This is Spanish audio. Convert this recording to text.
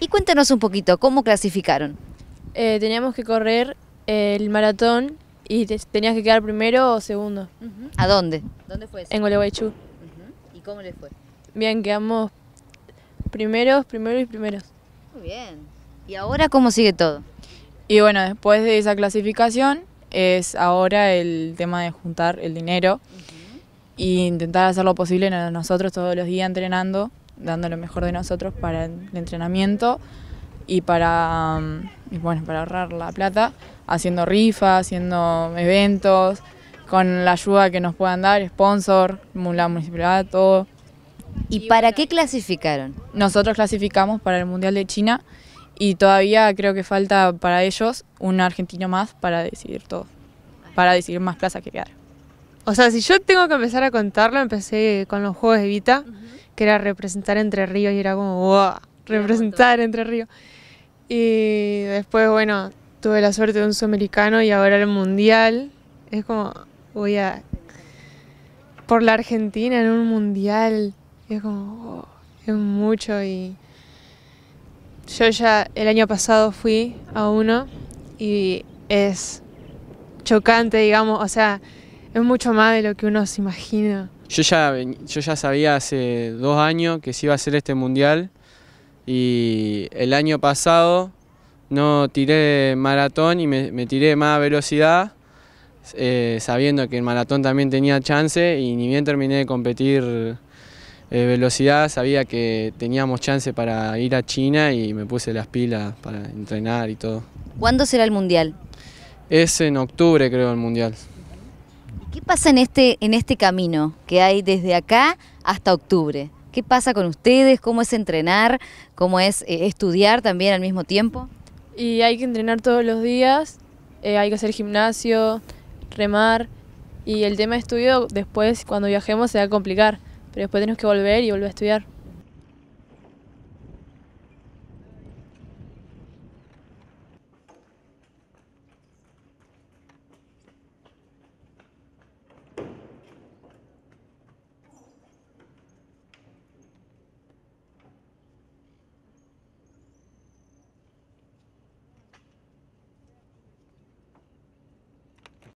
y cuéntanos un poquito, ¿cómo clasificaron? Eh, teníamos que correr el maratón y tenías que quedar primero o segundo. ¿A dónde? ¿Dónde fue? En Gualeguaychú. ¿Y cómo les fue? Bien, quedamos primeros, primeros y primeros. Muy bien. ¿Y ahora cómo sigue todo? Y bueno, después de esa clasificación es ahora el tema de juntar el dinero y e intentar hacer lo posible nosotros todos los días entrenando dando lo mejor de nosotros para el entrenamiento y para, mm, bueno, para ahorrar la plata, haciendo rifas, haciendo eventos, con la ayuda que nos puedan dar, sponsor, la municipalidad, todo. ¿Y, para qué clasificaron? Nosotros clasificamos para el Mundial de China y todavía creo que falta para ellos un argentino más para decidir todo, para decidir más plazas que quedar. O sea, si yo tengo que empezar a contarlo, empecé con los Juegos de Vita que era representar Entre Ríos y era como, wow, representar Entre Ríos. Y después, bueno, tuve la suerte de un sudamericano y ahora el mundial. Es como, voy a. por la Argentina en un mundial. es como, es mucho y. Yo ya el año pasado fui a uno y es chocante, digamos, o sea, es mucho más de lo que uno se imagina. Yo ya, yo ya sabía hace dos años que se iba a ser este mundial y el año pasado no tiré maratón y me, tiré más velocidad eh, sabiendo que el maratón también tenía chance y ni bien terminé de competir eh, velocidad sabía que teníamos chance para ir a China y me puse las pilas para entrenar y todo. ¿Cuándo será el mundial? Es en octubre creo el mundial. ¿Qué pasa en este, en este camino que hay desde acá hasta octubre? ¿Qué pasa con ustedes? ¿Cómo es entrenar? ¿Cómo es eh, estudiar también al mismo tiempo? Y hay que entrenar todos los días, eh, hay que hacer gimnasio, remar. Y el tema de estudio después, cuando viajemos, se va a complicar. Pero después tenemos que volver y volver a estudiar.